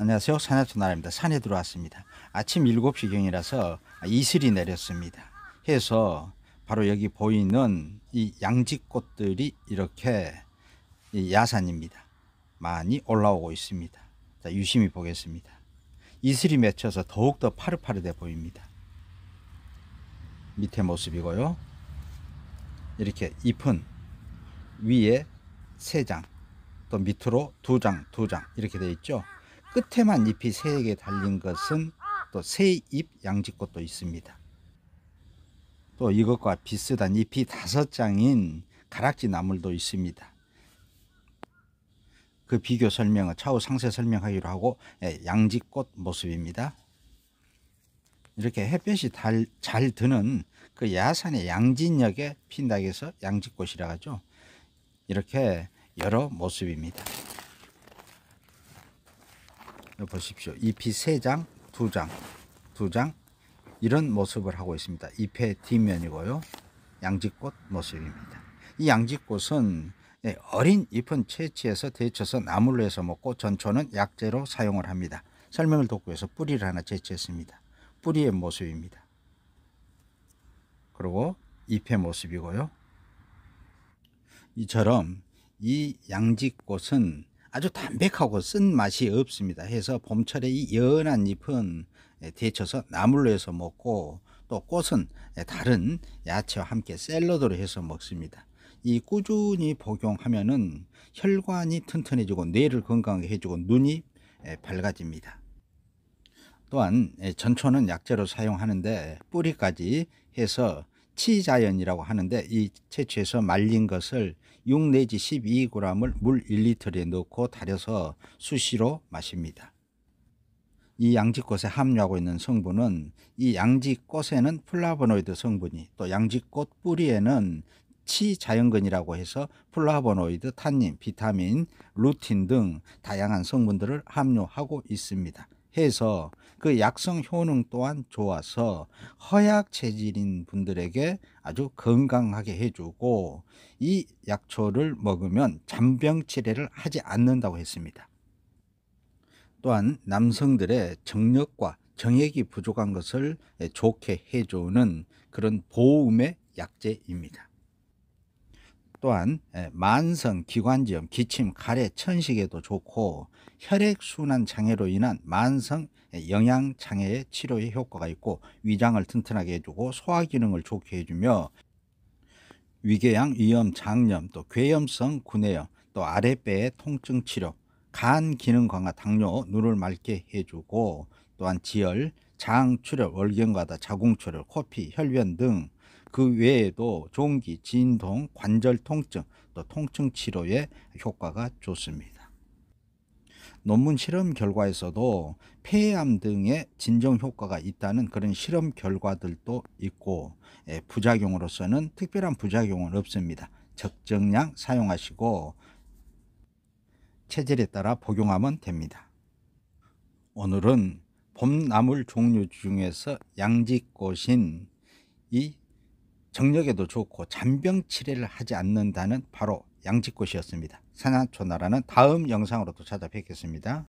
안녕하세요. 산해투나라입니다. 산에 들어왔습니다. 아침 7시경이라서 이슬이 내렸습니다. 해서 바로 여기 보이는 이 양지꽃들이 이렇게 야산입니다. 많이 올라오고 있습니다. 자, 유심히 보겠습니다. 이슬이 맺혀서 더욱더 파릇파릇해 보입니다. 밑에 모습이고요. 이렇게 잎은 위에 세 장, 또 밑으로 두 장, 두 장 이렇게 되어 있죠. 끝에만 잎이 세 개 달린 것은 또 세잎 양지꽃도 있습니다. 또 이것과 비슷한 잎이 다섯 장인 가락지 나물도 있습니다. 그 비교 설명은 차후 상세 설명하기로 하고 예, 양지꽃 모습입니다. 이렇게 햇볕이 달, 잘 드는 그 야산의 양진역에 핀 닭에서 양지꽃이라 하죠. 이렇게 여러 모습입니다. 보십시오. 잎이 3장, 2장, 2장 이런 모습을 하고 있습니다. 잎의 뒷면이고요. 양지꽃 모습입니다. 이 양지꽃은 예, 어린 잎은 채취해서 데쳐서 나물로 해서 먹고 전초는 약재로 사용을 합니다. 설명을 돕기 해서 뿌리를 하나 채취했습니다. 뿌리의 모습입니다. 그리고 잎의 모습이고요. 이처럼 이 양지꽃은 아주 담백하고 쓴 맛이 없습니다. 해서 봄철에 이 연한 잎은 예, 데쳐서 나물로 해서 먹고 또 꽃은 예, 다른 야채와 함께 샐러드로 해서 먹습니다. 이 꾸준히 복용하면은 혈관이 튼튼해지고 뇌를 건강하게 해주고 눈이 예, 밝아집니다. 또한 전초는 약재로 사용하는데 뿌리까지 해서 치자연이라고 하는데 이 채취해서 말린 것을 6 내지 12g을 물 1리터에 넣고 달여서 수시로 마십니다. 이 양지꽃에 함유하고 있는 성분은 이 양지꽃에는 플라보노이드 성분이 또 양지꽃 뿌리에는 치자연근이라고 해서 플라보노이드, 탄닌, 비타민, 루틴 등 다양한 성분들을 함유하고 있습니다. 해서 그 약성 효능 또한 좋아서 허약 체질인 분들에게 아주 건강하게 해주고 이 약초를 먹으면 잔병 치레를 하지 않는다고 했습니다. 또한 남성들의 정력과 정액이 부족한 것을 좋게 해주는 그런 보험의 약재입니다. 또한 예, 만성, 기관지염, 기침, 가래, 천식에도 좋고 혈액순환 장애로 인한 만성 예, 영양장애의 치료에 효과가 있고 위장을 튼튼하게 해주고 소화기능을 좋게 해주며 위궤양, 위염, 장염, 또 궤염성 구내염, 또 아랫배의 통증 치료, 간 기능 강화, 당뇨, 눈을 맑게 해주고 또한 지혈, 장 출혈, 월경과다, 자궁 출혈, 코피, 혈변 등그 외에도 종기, 진동, 관절 통증, 또 통증 치료에 효과가 좋습니다. 논문 실험 결과에서도 폐암 등의 진정 효과가 있다는 그런 실험 결과들도 있고 예, 부작용으로서는 특별한 부작용은 없습니다. 적정량 사용하시고 체질에 따라 복용하면 됩니다. 오늘은 봄나물 종류 중에서 양지꽃인 이 정력에도 좋고 잔병 치레를 하지 않는다는 바로 양지꽃이었습니다. 산화초나라는 다음 영상으로 또 찾아뵙겠습니다.